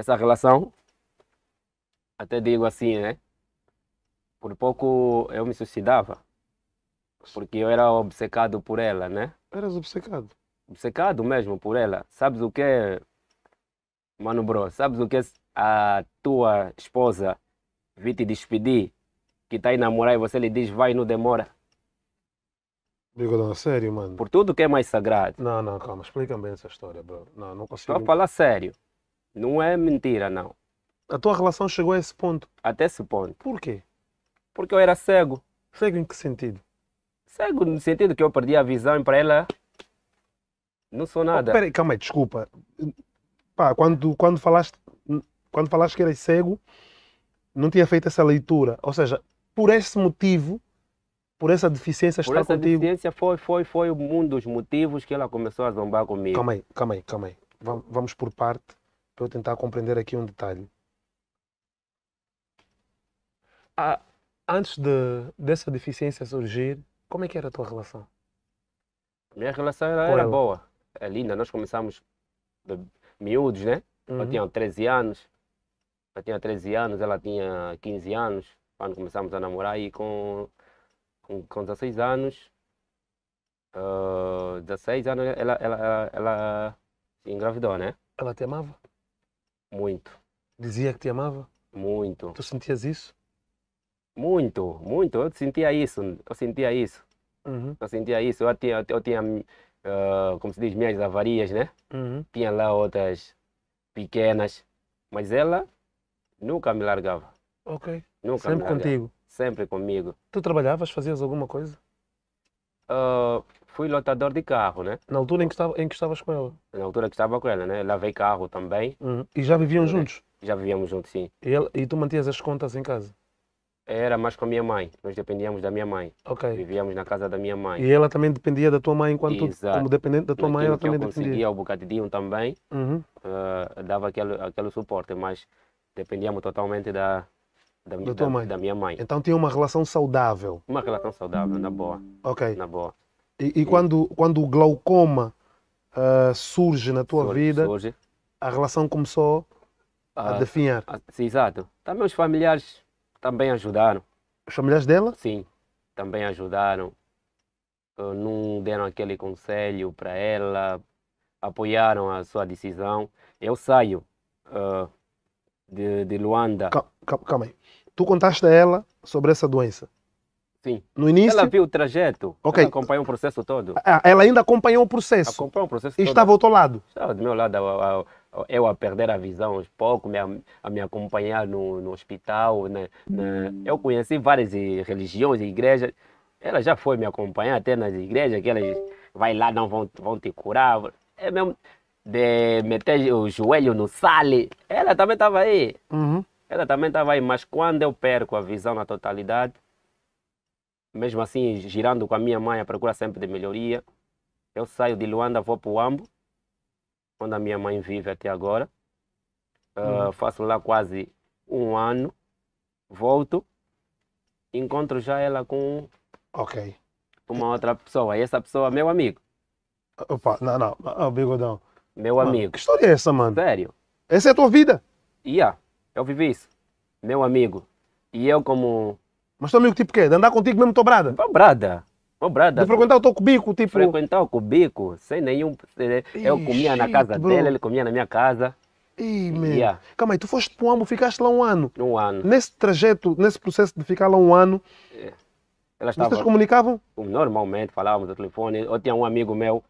essa relação. Até digo assim, né? Por pouco eu me suicidava. Porque eu era obcecado por ela, né? Eras obcecado? Obcecado mesmo por ela. Sabes o que, é, mano bro? Sabes o que é a tua esposa vir te despedir? Que tá aí namorar e você lhe diz vai não demora. digo-te Bigodão, sério, mano. Por tudo que é mais sagrado. Não, não, calma, explica bem essa história, bro. Não, não consigo. Só falar sério. Não é mentira, não. A tua relação chegou a esse ponto? Até esse ponto. Por quê? Porque eu era cego. Cego em que sentido? Cego no sentido que eu perdi a visão e para ela não sou oh, nada. Oh, calma aí, desculpa. Pá, quando, quando, falaste, quando falaste que eras cego, não tinha feito essa leitura. Ou seja, por esse motivo, por essa deficiência por essa deficiência foi, foi, foi um dos motivos que ela começou a zombar comigo. Calma aí, calma aí, calma aí. Vamos, vamos por parte. Eu tentar compreender aqui um detalhe. Ah, antes de, dessa deficiência surgir, como é que era a tua relação? minha relação era, era boa. É linda. Nós começámos miúdos, né? Uhum. Eu tinha 13 anos. Eu tinha 13 anos, ela tinha 15 anos. Quando começámos a namorar e com, com, com 16 anos. Uh, ah, 16 anos ela, ela, ela, ela se engravidou, né? Ela te amava? Muito. Dizia que te amava? Muito. Tu sentias isso? Muito, muito. Eu sentia isso. Eu sentia isso. Uhum. Eu sentia isso. Eu tinha, eu tinha uh, como se diz, minhas avarias, né? Uhum. Tinha lá outras pequenas. Mas ela nunca me largava. Ok. Nunca Sempre me contigo? Sempre comigo. Tu trabalhavas? Fazias alguma coisa? Uh, fui lotador de carro, né? Na altura em que, estava, em que estavas com ela? Na altura que estava com ela, né? Lavei carro também. Uhum. E já viviam juntos? Já vivíamos juntos, sim. E, e tu mantias as contas em casa? Era mais com a minha mãe, nós dependíamos da minha mãe. Ok. Vivíamos na casa da minha mãe. E ela também dependia da tua mãe enquanto Exato. Tu, como dependente da tua Naquilo mãe, ela também eu dependia. conseguia o bocadinho também, uhum. uh, dava aquele, aquele suporte, mas dependíamos totalmente da, da, da, da, mãe. da minha mãe. Então tinha uma relação saudável. Uma relação saudável, na boa. Ok. Na boa. E, e quando, quando o glaucoma uh, surge na tua surge, vida, surge. a relação começou a, a ah, definhar. Ah, sim, exato. Também os familiares também ajudaram. Os familiares dela? Sim, também ajudaram. Não deram aquele conselho para ela, apoiaram a sua decisão. Eu saio uh, de, de Luanda. Calma, calma aí. Tu contaste a ela sobre essa doença? Sim. No início. Ela viu o trajeto. Ok. Ela acompanhou o processo todo. Ah, ela ainda acompanhou o processo. Acompanhou o processo e todo. estava ao teu lado. Estava do meu lado. eu a perder a visão uns pouco, a me acompanhar no, no hospital. Né, né. Eu conheci várias religiões e igrejas. Ela já foi me acompanhar até nas igrejas, que elas vai lá, não vão, vão te curar. É mesmo de meter o joelho no sale. Ela também estava aí. Uhum. Ela também estava aí, mas quando eu perco a visão na totalidade, mesmo assim, girando com a minha mãe, a procura sempre de melhoria. Eu saio de Luanda, vou para o Ambo, onde a minha mãe vive até agora. Ah, hum. faço lá quase um ano. Volto, encontro já ela com okay. uma outra pessoa. E essa pessoa é meu amigo. Opa, não, não, o ah, bigodão. Meu mano, amigo. Que história é essa, mano? Sério. Essa é a tua vida? Ia, yeah, eu vivi isso. Meu amigo. E eu, como mas teu amigo tipo quê? De andar contigo mesmo tobrada? Tobrada. Tobrada. De frequentar o teu cubico, tipo... Frequentar o cubico, sem nenhum... Eu Ixi, comia na casa bro. dele, ele comia na minha casa. Ih, meu. Yeah. Calma aí, tu foste para o ano, ficaste lá um ano. Um ano. Nesse trajeto, nesse processo de ficar lá um ano... É. Elas estavam... Vocês comunicavam? Normalmente, falávamos ao telefone. Eu tinha um amigo meu,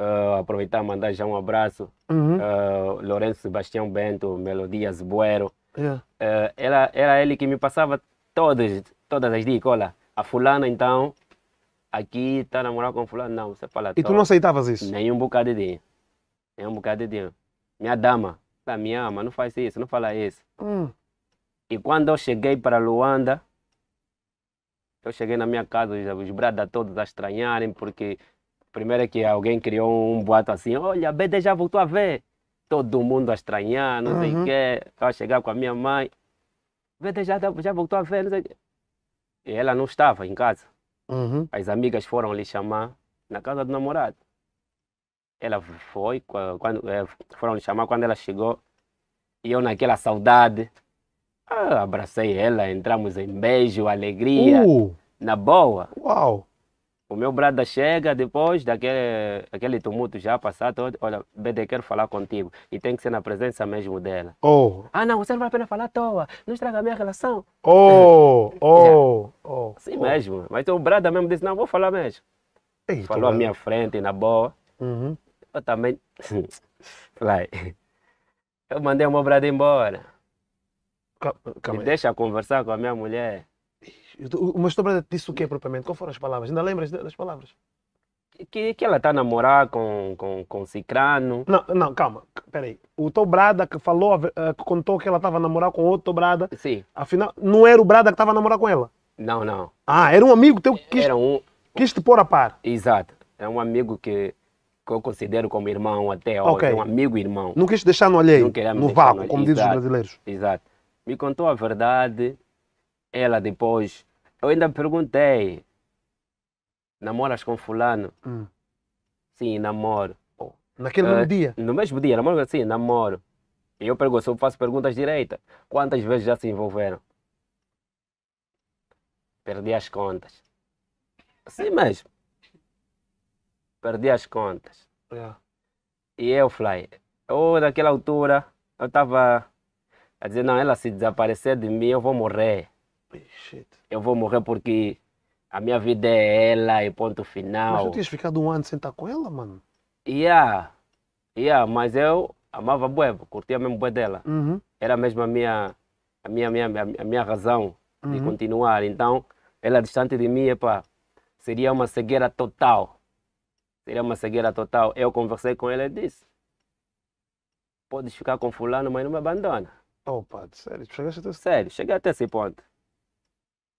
uh, aproveitar e mandar já um abraço. Uhum. Uh, Lourenço Sebastião Bento, Melodias Buero. Yeah. É. Uh, era, era ele que me passava todas todas as dicas. Olha, a fulana então, aqui está namorado com fulano. Não, você fala é E tu não aceitavas isso? Nenhum bocado de Nenhum bocado de Minha dama, ela tá, me ama, não faz isso, não fala isso. Hum. E quando eu cheguei para Luanda, eu cheguei na minha casa, os brados todos a estranharem, porque primeiro é que alguém criou um boato assim, olha, BD já voltou a ver. Todo mundo a estranhar, não uhum. sei o uhum. quê. Eu chegar com a minha mãe, BD já, já voltou a ver, não sei o quê. E ela não estava em casa. Uhum. As amigas foram lhe chamar na casa do namorado. Ela foi, quando, é, foram lhe chamar quando ela chegou. E eu, naquela saudade, ah, abracei ela, entramos em beijo, alegria. Uh. Na boa. Uau! o meu brada chega depois daquele aquele tumulto já passado. Olha, BD, quero falar contigo. E tem que ser na presença mesmo dela. Oh. Ah, não, você não vale a pena falar à toa. Não estraga a minha relação. Oh, oh, oh. Sim oh. mesmo. Mas o brada mesmo disse, não, vou falar mesmo. Falou à minha frente, na boa. Uhum. Eu também... Vai. Eu mandei o meu brada embora. calma Me deixa conversar com a minha mulher. O meu sobrado disse o que propriamente? Qual foram as palavras? Ainda lembras das palavras? Que, que ela está a namorar com, com, com Cicrano. Não, não, calma, peraí. O Tobrada que falou, eh, que contou que ela estava a namorar com outro Tobrada. Sim. Afinal, não era o Brada que estava a namorar com ela? Não, não. Ah, era um amigo teu que quis, era um... quis te pôr a par. Exato. É um amigo que, que eu considero como irmão até okay. Um amigo irmão. Não quis deixar no alheio, no vácuo, no como dizem os brasileiros. Exato. Me contou a verdade. Ela depois eu ainda perguntei, namoras com fulano? Hum. Sim, namoro. Naquele ah, mesmo dia? No mesmo dia, namoro, sim, namoro. E eu pergunto, eu faço perguntas direitas. Quantas vezes já se envolveram? Perdi as contas. Assim mesmo. Perdi as contas. É. E eu, Fly, ou oh, naquela altura, eu estava a dizer, não, ela se desaparecer de mim, eu vou morrer. Eu vou morrer porque a minha vida é ela e ponto final. Mas tu tinhas ficado um ano sem estar com ela, mano? Yeah, yeah, mas eu amava a bué, curtia mesmo bué dela. Uhum. Era mesmo a minha, a minha, minha, a minha razão uhum. de continuar. Então, ela distante de mim, epa, seria uma cegueira total. Seria uma cegueira total. Eu conversei com ela e disse, podes ficar com fulano, mas não me abandona. Opa, sério? Chegaste até... Sério, cheguei até esse ponto.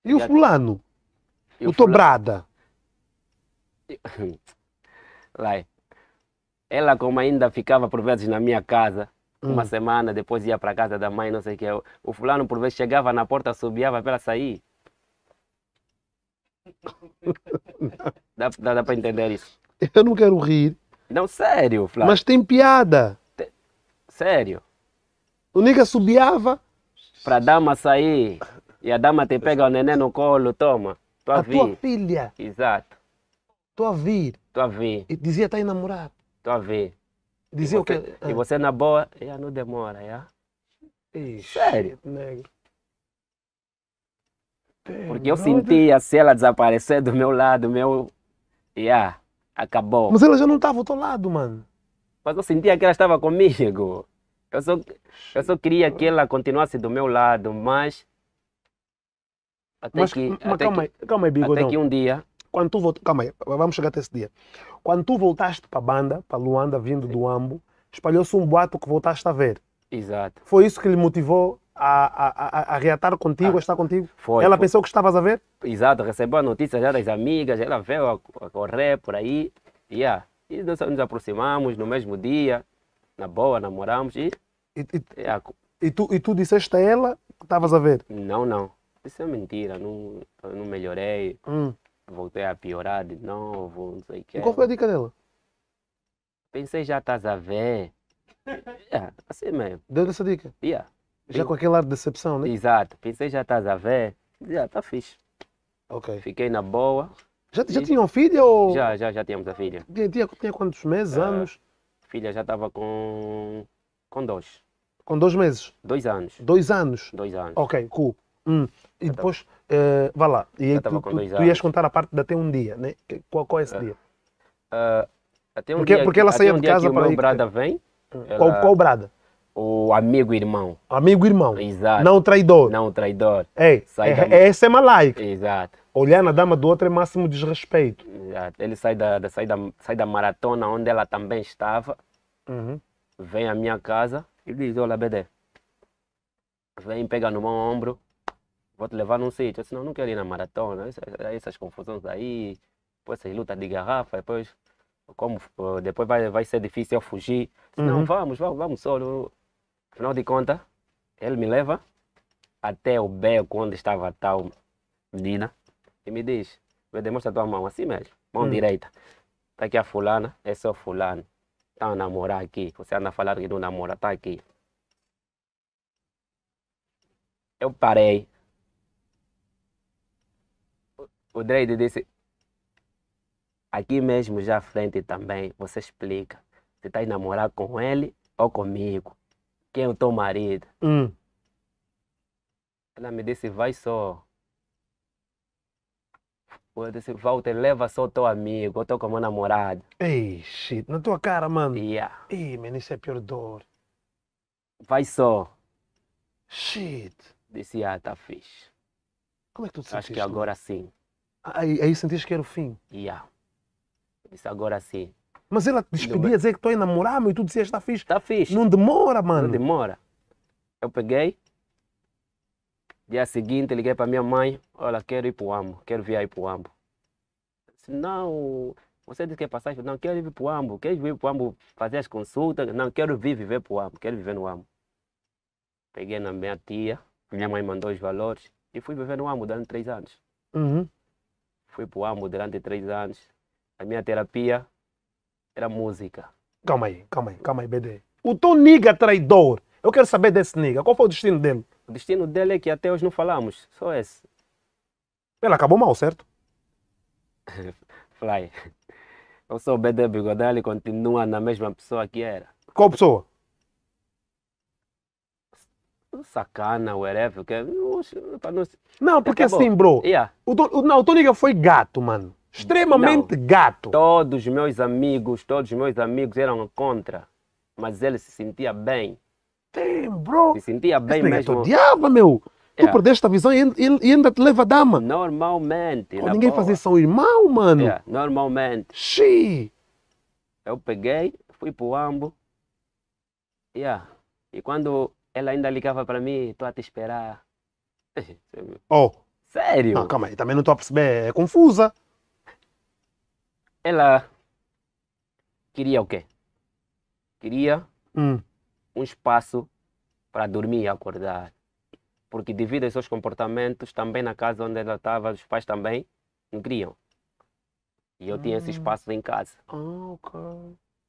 E, o fulano? E o, o fulano... Tobrada? Ela, como ainda ficava por vezes na minha casa, hum. uma semana depois ia para casa da mãe, não sei o que. O fulano, por vezes, chegava na porta, subiava para ela sair. dá, dá, dá para entender isso? Eu não quero rir. Não, sério, Flávio. Mas tem piada. Sério. O nigga subiava. Para dama sair. E a dama te pega o neném ah". no colo, toma. Tô a, a tua filha. Exato. Estou a vir. Estou a vir. E dizia, tá aí namorado. Estou a vir. Dizia o quê? E você na boa, já não demora, já. Ixi, Sério. Porque eu sentia, se ela desaparecer do meu lado, meu. Yeah, acabou. Mas ela já não estava ao teu lado, mano. Mas eu sentia que ela estava comigo. Eu só, eu só queria que ela continuasse do meu lado, mas até mas, que, mas até calma, que, aí, calma aí, Bigodão. Até que um dia. Quando tu volt... Calma aí, vamos chegar até esse dia. Quando tu voltaste para a banda, para Luanda, vindo Sim. do Ambo, espalhou-se um boato que voltaste a ver. Exato. Foi isso que lhe motivou a, a, a, a reatar contigo, ah, a estar contigo? Foi. Ela foi. pensou que estavas a ver? Exato, recebeu a notícia já das amigas, ela veio a, a correr por aí. Yeah. E nós nos aproximamos no mesmo dia, na boa, namoramos e. E, e, yeah. É e tu, e tu disseste a ela que estavas a ver? Não, não. Isso é mentira, não, não melhorei. Hum. Voltei a piorar de novo, não sei o que. qual foi a dica dela? Pensei, já estás a ver. yeah, assim mesmo. Deu essa dica? Yeah. Já Pen... com aquele ar de decepção, né? Exato. Pensei, já estás a ver. Já, está tá fixe. Ok. Fiquei na boa. Já, já tinham filha ou... Já, já, já tínhamos a filha. Tinha, tinha, tinha quantos meses, uh, anos? Filha já estava com... com dois. Com dois meses? Dois anos. Dois anos? Dois anos. Ok, cool. Hum. E eu então- depois, uh, vá lá, e aí então tu, tu, tu, ias contar a parte de até um dia, né? Qual, qual é esse uh, dia? Uh, até um porque, dia porque ela saía um de casa para o meu brada vem. Hum. Ela... Qual, qual brada? O amigo irmão. Amigo irmão. Exato. Não traidor. Não traidor. Ei, sai é, da... É, é malaico. Exato. Olhar na dama do outro é máximo desrespeito. Exato. Ele sai da, da, sai da, sai da maratona onde ela também estava, uhum. vem à minha casa e diz, olha, BD, vem, pega no meu ombro, vou te levar num sítio, senão não quero ir na maratona, essas confusões aí, depois essas lutas de garrafa, depois como depois vai, vai ser difícil eu fugir. Uhum. Não, vamos, vamos, vamos só. Afinal de contas, ele me leva até o beco onde estava a tal menina e me diz, me demonstra tua mão, assim mesmo, mão uhum. direita. Tá aqui a fulana, é só fulano. Tá a namorar aqui. Você anda a falar que não namora, tá aqui. Eu parei, o Dredd disse, aqui mesmo já à frente também, você explica. Você está namorado com ele ou comigo? Quem é o teu marido? Hum. Ela me disse, vai só. Eu disse, Walter, leva só o teu amigo, eu estou com meu namorado. Ei, shit, na tua cara, mano. Yeah. Ei, menino isso é pior dor. Vai só. Shit. Disse, ah, tá fixe. Como é que tu te Acho que agora sim. Aí, aí sentiste que era o fim? Yeah. Isso agora sim. Mas ela despedia, dizer que estou a namorar, e tu dizias está fixe. Está fixe. Não demora, mano. Não demora. Eu peguei. Dia seguinte, liguei para minha mãe. Olha, quero ir para o Ambo. Quero vir aí para o Ambo. Disse, não, você disse que é passagem. Não, quero ir para o Ambo. Quero ir para o Ambo fazer as consultas. Não, quero vir viver para o Ambo. Quero viver no Ambo. Peguei na minha tia. Minha mãe mandou os valores. E fui viver no Ambo durante três anos. Uhum. Fui pro AMO durante três anos. A minha terapia era música. Calma aí, calma aí, calma aí, BD. O teu nigga traidor, eu quero saber desse nigga, Qual foi o destino dele? O destino dele é que até hoje não falamos, só esse. Ele acabou mal, certo? Fly. Eu sou o BD Bigodel e continua na mesma pessoa que era. Qual pessoa? sacana, whatever. Que, é, não, porque Acabou. É, tá assim, bro. Yeah. O, o, não, o Tony foi gato, mano. Extremamente não. gato. Todos meus amigos, todos meus amigos eram contra. Mas ele se sentia bem. Tem, bro. Se sentia bem Esse é mesmo. odiava, meu. Yeah. Tu perdeste a visão e, e, e, ainda te leva a dama. Normalmente. Pô, ninguém fazia fazia são irmão, mano. Yeah, normalmente. Xi. Eu peguei, fui pro Ambo. Yeah. E quando ela ainda ligava para mim, estou a te esperar. Oh. Sério? Não, calma aí, também não estou a perceber. É confusa. Ela queria o quê? Queria hum. um espaço para dormir e acordar. Porque devido aos seus comportamentos, também na casa onde ela estava, os pais também não queriam. E eu hum. tinha esse hum. espaço em casa. Ah, ok.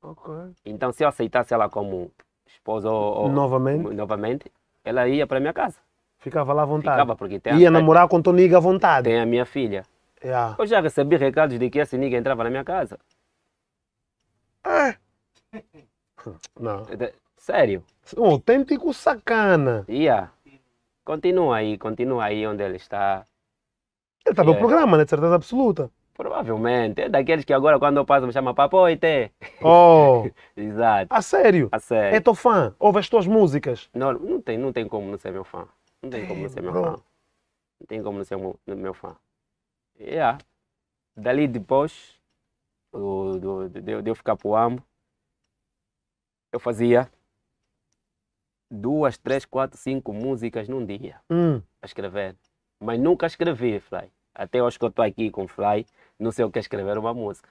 Ok. Então se eu aceitasse ela como esposa ou, novamente. novamente, ela ia para minha casa. Ficava lá à vontade. Ficava porque tem Ia a, namorar com Toniga à vontade. Tem a minha filha. Yeah. É, Eu já recebi recados de que esse nigga entrava na minha casa. É. Não. É sério. Um autêntico sacana. Yeah. Continua aí, continua aí onde ele está. Ele está no programa, né? De certeza absoluta. Provavelmente. É daqueles que agora quando eu passo me chama papo, oi, Oh! Exato. A sério? A sério. É teu fã? Ouve as tuas músicas? Não, não tem, não tem como não ser meu fã. Não tem, tem como não ser meu bro. fã. Não tem como não ser meu, meu fã. Yeah. Dali depois do, do, de, de eu ficar pro amo, eu fazia duas, três, quatro, cinco músicas num dia hum. a escrever. Mas nunca escrevi, Fly. Até hoje que eu estou aqui com Fly, não sei o que é escrever uma música.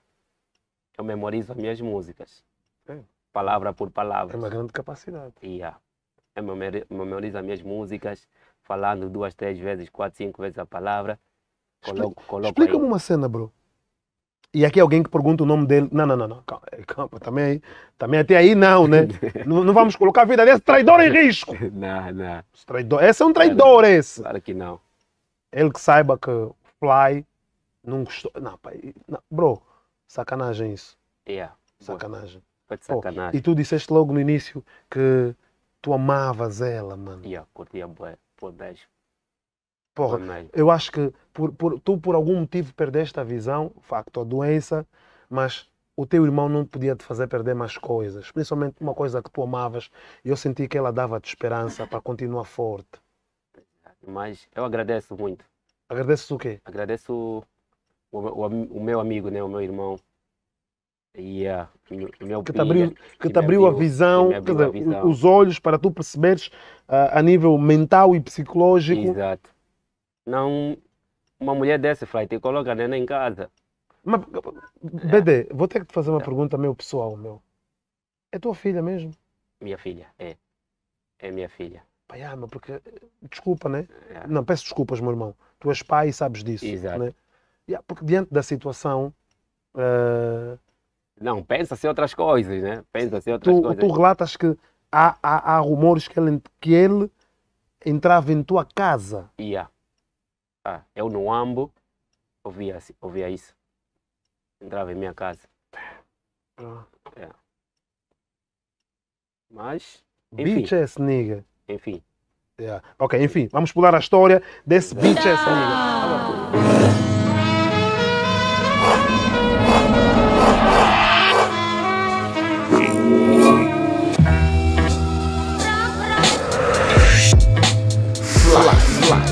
Eu memorizo as minhas músicas. É. Palavra por palavra. É uma grande capacidade. Yeah. Eu memorizo as minhas músicas, falando duas, três vezes, quatro, cinco vezes a palavra. Coloco, coloco Explica-me uma cena, bro. E aqui alguém que pergunta o nome dele. Não, não, não, não. Calma, calma também, também até aí não, né? não, não, vamos colocar a vida desse traidor em risco. não, não. Esse, traidor, esse é um traidor, claro, esse. Claro que não. Ele que saiba que Fly não gostou. Não, pai, não. bro, sacanagem isso. Yeah. Sacanagem. Foi de sacanagem. Oh, e tu disseste logo no início que tu amavas ela, mano. Yeah, curtia bué, por beijo. Porra, eu acho que por, por, tu por algum motivo perdeste a visão, facto, a doença, mas o teu irmão não podia te fazer perder mais coisas, principalmente uma coisa que tu amavas, e eu senti que ela dava-te esperança para continuar forte. Mas eu agradeço muito Agradeço o quê? Agradeço o, o, o, meu amigo, né? O meu irmão. E yeah, o meu que te abriu, que te abriu, a, visão, abriu dizer, a visão, os olhos para tu perceberes uh, a nível mental e psicológico. Exato. Não, uma mulher dessa, Fly, te coloca nena né, em casa. Mas, é. BD, vou ter que te fazer uma pergunta meu pessoal, meu. É tua filha mesmo? Minha filha, é. É minha filha. Pai, ah, porque, desculpa, né? É. Não, peço desculpas, meu irmão. Tu és pai e sabes disso. Exato. Né? Yeah, porque diante da situação. Uh... Não, pensa-se outras coisas, né? Pensa-se outras tu, coisas. Tu relatas que há, há, há rumores que ele, que ele entrava em tua casa. Yeah. Ah, eu no ambo ouvia, ouvia isso. Entrava em minha casa. Ah. É. Mas. Enfim. Bitch ass é nigga. Enfim. Yeah. É. Ok, enfim, vamos pular a história desse bitch ass nigga.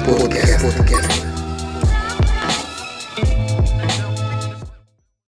Podcast. Podcast.